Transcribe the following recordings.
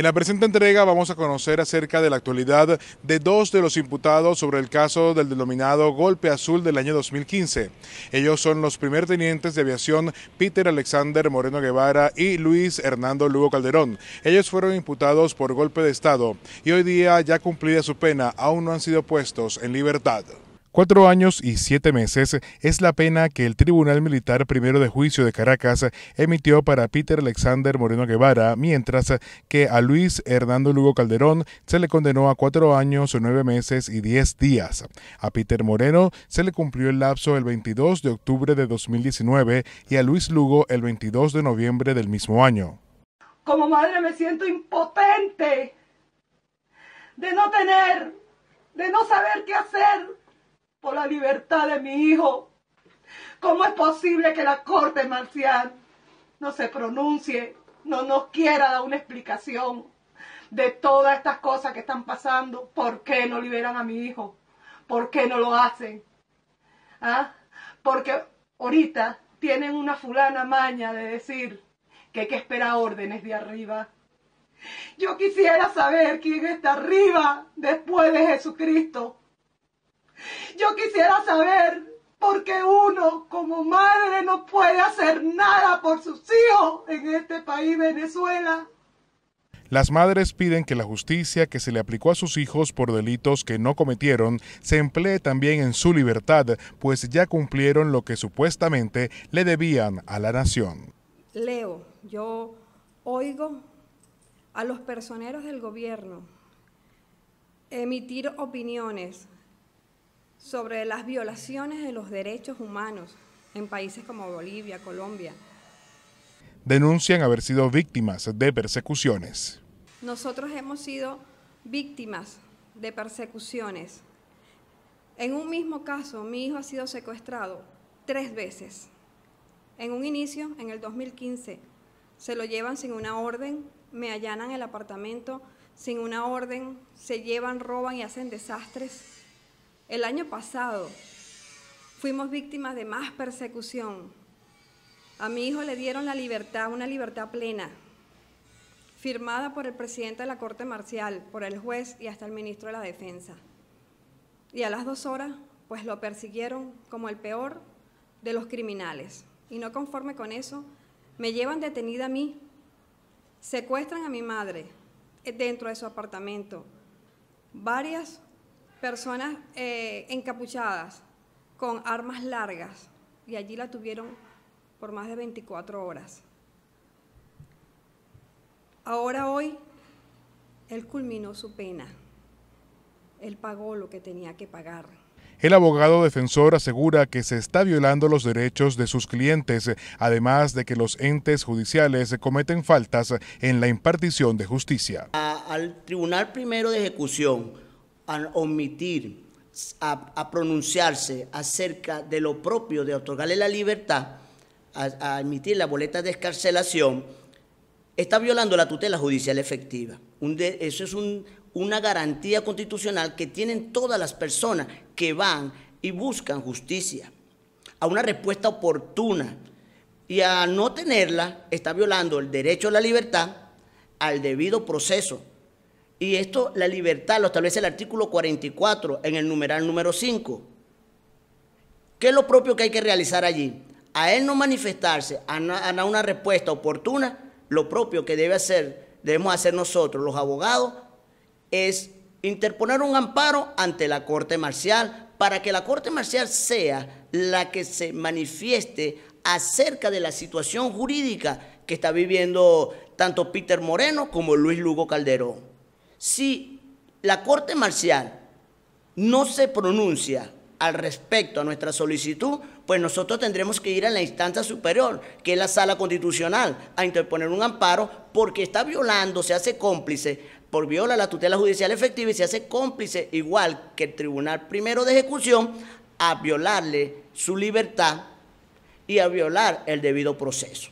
En la presente entrega vamos a conocer acerca de la actualidad de dos de los imputados sobre el caso del denominado Golpe Azul del año 2015. Ellos son los primer tenientes de aviación Peter Alexander Moreno Guevara y Luis Hernando Lugo Calderón. Ellos fueron imputados por golpe de Estado y hoy día ya cumplida su pena, aún no han sido puestos en libertad. Cuatro años y siete meses es la pena que el Tribunal Militar Primero de Juicio de Caracas emitió para Peter Alexander Moreno Guevara, mientras que a Luis Hernando Lugo Calderón se le condenó a cuatro años, nueve meses y diez días. A Peter Moreno se le cumplió el lapso el 22 de octubre de 2019 y a Luis Lugo el 22 de noviembre del mismo año. Como madre me siento impotente de no tener, de no saber qué hacer por la libertad de mi hijo. ¿Cómo es posible que la corte marcial no se pronuncie, no nos quiera dar una explicación de todas estas cosas que están pasando? ¿Por qué no liberan a mi hijo? ¿Por qué no lo hacen? ¿Ah? Porque ahorita tienen una fulana maña de decir que hay que esperar órdenes de arriba. Yo quisiera saber quién está arriba después de Jesucristo. Yo quisiera saber por qué uno como madre no puede hacer nada por sus hijos en este país Venezuela. Las madres piden que la justicia que se le aplicó a sus hijos por delitos que no cometieron se emplee también en su libertad, pues ya cumplieron lo que supuestamente le debían a la nación. Leo, yo oigo a los personeros del gobierno emitir opiniones sobre las violaciones de los derechos humanos en países como Bolivia, Colombia. Denuncian haber sido víctimas de persecuciones. Nosotros hemos sido víctimas de persecuciones. En un mismo caso, mi hijo ha sido secuestrado tres veces. En un inicio, en el 2015, se lo llevan sin una orden, me allanan el apartamento sin una orden, se llevan, roban y hacen desastres. El año pasado fuimos víctimas de más persecución. A mi hijo le dieron la libertad, una libertad plena, firmada por el presidente de la Corte Marcial, por el juez y hasta el ministro de la Defensa. Y a las dos horas, pues lo persiguieron como el peor de los criminales. Y no conforme con eso, me llevan detenida a mí, secuestran a mi madre eh, dentro de su apartamento. Varias personas eh, encapuchadas con armas largas y allí la tuvieron por más de 24 horas. Ahora hoy, él culminó su pena. Él pagó lo que tenía que pagar. El abogado defensor asegura que se está violando los derechos de sus clientes, además de que los entes judiciales cometen faltas en la impartición de justicia. al Tribunal Primero de Ejecución a omitir, a, pronunciarse acerca de lo propio de otorgarle la libertad, a, admitir emitir la boleta de escarcelación, está violando la tutela judicial efectiva. eso es una garantía constitucional que tienen todas las personas que van y buscan justicia, a una respuesta oportuna. Y a no tenerla está violando el derecho a la libertad, al debido proceso, y esto, la libertad, lo establece el artículo 44 en el numeral número 5. ¿Qué es lo propio que hay que realizar allí? A él no manifestarse, a, una respuesta oportuna, lo propio que debe hacer, debemos hacer nosotros, los abogados, es interponer un amparo ante la Corte Marcial para que la Corte Marcial sea la que se manifieste acerca de la situación jurídica que está viviendo tanto Peter Moreno como Luis Lugo Calderón. Si la Corte Marcial no se pronuncia al respecto a nuestra solicitud, pues nosotros tendremos que ir a la instancia superior, que es la sala constitucional, a interponer un amparo porque está violando, se hace cómplice, por viola la tutela judicial efectiva y se hace cómplice, igual que el Tribunal Primero de Ejecución, a violarle su libertad y a violar el debido proceso.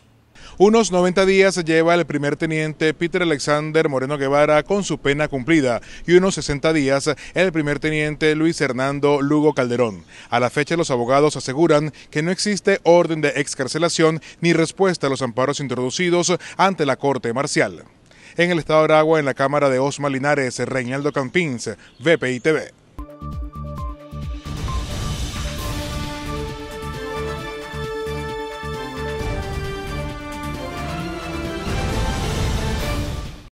Unos 90 días lleva el primer teniente Peter Alexander Moreno Guevara con su pena cumplida y unos 60 días el primer teniente Luis Hernando Lugo Calderón. A la fecha los abogados aseguran que no existe orden de excarcelación ni respuesta a los amparos introducidos ante la Corte Marcial. En el Estado de Aragua, en la Cámara de Osma Linares, Reinaldo Campins, VPI TV.